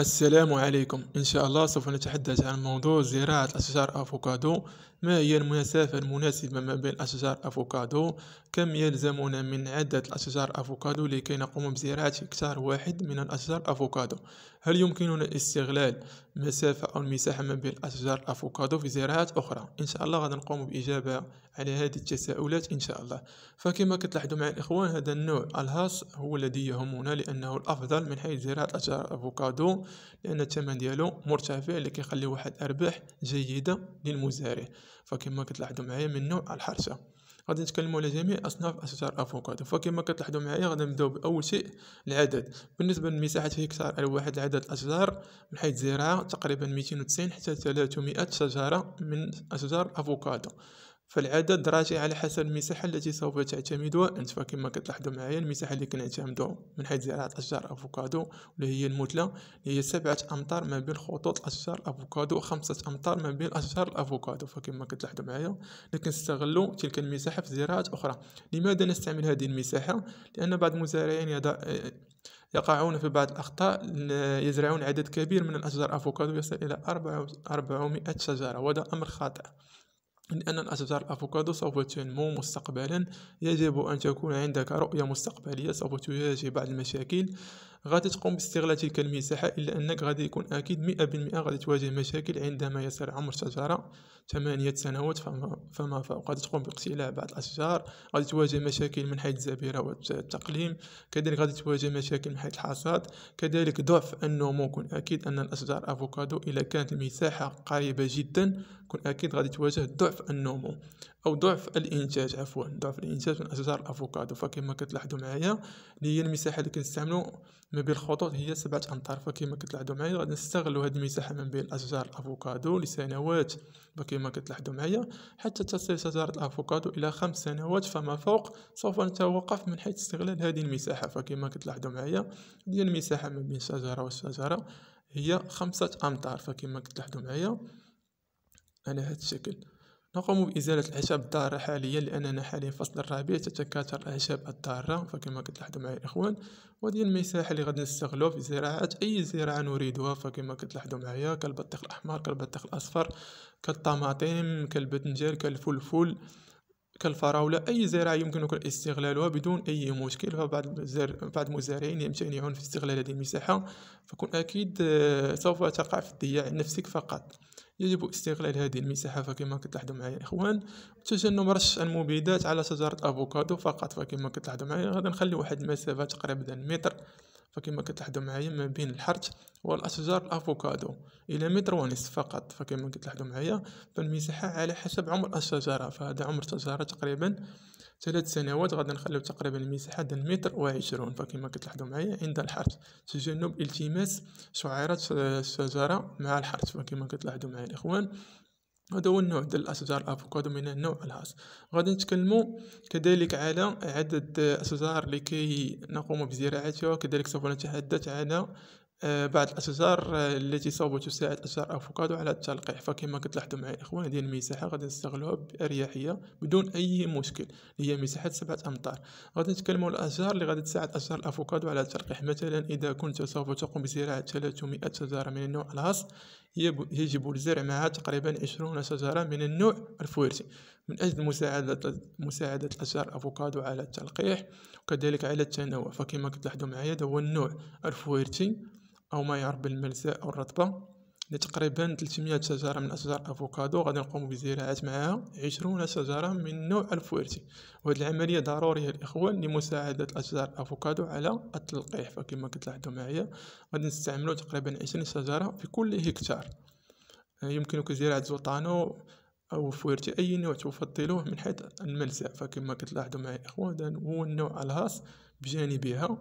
السلام عليكم إن شاء الله سوف نتحدث عن موضوع زراعة أشجار أفوكادو ما هي المسافة المناسبة ما بين أشجار أفوكادو كم يلزمنا من عدة أشجار أفوكادو لكي نقوم بزراعة هكتار واحد من الأشجار أفوكادو هل يمكننا استغلال مسافة أو المساحة ما بين أشجار الأفوكادو في زراعات أخرى؟ إن شاء الله غادي نقوم بإجابة على هذه التساؤلات إن شاء الله فكما كتلاحظوا معي الإخوان هذا النوع الهاس هو الذي يهمنا لأنه الأفضل من حيث زراعة أشجار الأفوكادو لأن الثمن ديالو مرتفع اللي كيخلي واحد أرباح جيدة للمزارع فكما كتلاحظوا معايا من نوع الحرشة غادي نتكلموا على جميع اصناف اشجار الافوكادو فكما كتلاحظوا معايا غادي نبداو باول شيء العدد بالنسبه لمساحه هكتار الواحد عدد الاشجار من حيث الزراعه تقريبا 290 حتى 300 شجره من اشجار الافوكادو فالعدد راجع على حسب المساحة التي سوف تعتمدها أنت فكما كتلاحظوا معايا المساحة اللي كنعتمدو من حيث زراعة أشجار أفوكادو اللي هي المثلى هي سبعة أمتار ما بين خطوط أشجار الأفوكادو وخمسة أمتار ما بين أشجار الأفوكادو فكما كتلاحظوا معايا لكنستغلوا تلك المساحة في زراعة أخرى لماذا نستعمل هذه المساحة لأن بعض المزارعين يضع يقعون في بعض الأخطاء يزرعون عدد كبير من الأشجار أفوكادو يصل إلى 400 شجرة وهذا أمر خاطئ لأن الأشجار الأفوكادو سوف تنمو مستقبلا يجب أن تكون عندك رؤية مستقبلية سوف تواجه بعض المشاكل غادي تقوم باستغلال تلك المساحة إلا أنك غادي يكون أكيد مئة بالمئة غادي تواجه مشاكل عندما يصل عمر الشجرة ثمانية سنوات فما, فما فوق غادي تقوم باقتلاع بعض الأشجار غادي تواجه مشاكل من حيث الزبيرة والتقليم كذلك غادي تواجه مشاكل من حيث الحصاد كذلك ضعف النمو كن أكيد أن الأشجار الأفوكادو إذا كانت المساحة قريبة جدا كن أكيد غادي تواجه ضعف ضعف النمو او ضعف الانتاج عفوا ضعف الانتاج من اشجار الافوكادو فكما كتلاحظوا معايا اللي هي المساحه اللي كنستعملوا ما بين الخطوط هي سبعة امتار فكما كتلاحظوا معايا غادي نستغلوا هذه المساحه من بين اشجار الافوكادو لسنوات فكما كتلاحظوا معايا حتى تصل شجره الافوكادو الى خمس سنوات فما فوق سوف نتوقف من حيث استغلال هذه المساحه فكما كتلاحظوا معايا هي المساحه ما بين شجره وشجره هي خمسة امتار فكما كتلاحظوا معايا على هذا الشكل نقوم بإزالة الأعشاب الضارة حاليا لأننا حاليا فصل الربيع تتكاثر الأعشاب الضارة فكما كتلاحظو معي الإخوان وهذه المساحة اللي غادي نستغلو في زراعة أي زراعة نريدها فكما كتلاحظو معايا كالبطيخ الأحمر كالبطيخ الأصفر كالطماطم كالبتنجان كالفلفل كالفراولة أي زراعة يمكنك استغلالها بدون أي مشكل فبعض بعض المزارعين يمتنعون في استغلال هذه المساحة فكن أكيد آه، سوف تقع في الضياع نفسك فقط يجب استغلال هذه المساحة فكما كتلاحظوا معايا إخوان تجنب رش المبيدات على شجرة الافوكادو فقط فكما كتلاحظوا معايا غادي نخلي واحد المسافة تقريبا متر فكما كتلاحظوا معايا ما بين الحرث والأشجار الأفوكادو إلى متر ونصف فقط فكما كتلاحظوا معايا فالمساحة على حسب عمر الشجرة فهذا عمر الشجرة تقريبا ثلاث سنوات غادي نخليو تقريبا المساحة ديال متر وعشرون فكما كتلاحظوا معايا عند الحرث تجنب التماس شعيرة الشجرة مع الحرث فكما كتلاحظوا معايا الإخوان هذا هو النوع ديال الاشجار الافوكادو من النوع الخاص غادي نتكلموا كذلك على عدد الاشجار لكي نقوم بزراعتها وكذلك سوف نتحدث على آه، بعض الاشجار آه، التي سوف تساعد اشجار افوكادو على التلقيح فكما كتلاحظوا معي اخوان هذه المساحه غادي نستغلوها باريحيه بدون اي مشكل هي مساحه سبعة امتار غادي نتكلموا على الاشجار اللي غادي تساعد اشجار الافوكادو على التلقيح مثلا اذا كنت سوف تقوم بزراعه 300 شجره من النوع الهص يجب الزرع معها تقريبا 20 شجره من النوع الفويرتي من اجل مساعده مساعده الاشجار الافوكادو على التلقيح وكذلك على التنوع فكما كتلاحظوا معايا هذا هو النوع الفويرتي أو ما يعرف بالملساء أو الرطبة لتقريبا 300 شجرة من أشجار الأفوكادو غادي نقوم بزراعة معها 20 شجرة من نوع الفويرتي وهذه العملية ضرورية الإخوان لمساعدة أشجار الأفوكادو على التلقيح فكما كتلاحظوا معايا غادي نستعملوا تقريبا 20 شجرة في كل هكتار آه، يمكنك زراعة زوطانو أو فويرتي أي نوع تفضلوه من حيث الملساء فكما كتلاحظوا معايا هذا هو النوع الهاص بجانبها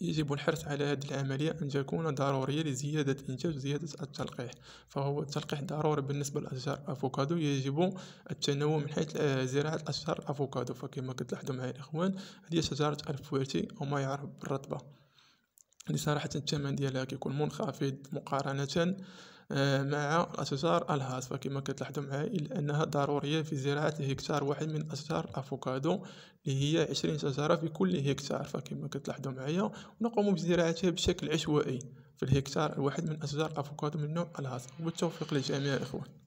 يجب الحرص على هذه العملية أن تكون ضرورية لزيادة إنتاج زيادة التلقيح فهو التلقيح ضروري بالنسبة لأشجار الأفوكادو يجب التنوع من حيث زراعة أشجار الأفوكادو فكما كتلاحظوا معي الإخوان هذه شجرة الفويتي أو ما يعرف بالرطبة لصراحة صراحة الثمن ديالها كيكون منخفض مقارنة آه، مع الأشجار الهاتفة كما كتلاحظوا معايا إلا أنها ضرورية في زراعة هكتار واحد من أشجار الأفوكادو اللي هي عشرين شجرة في كل هكتار فكما كتلاحظوا معايا ونقوم بزراعتها بشكل عشوائي في الهكتار الواحد من أشجار الأفوكادو من نوع الهاتف وبالتوفيق للجميع إخوان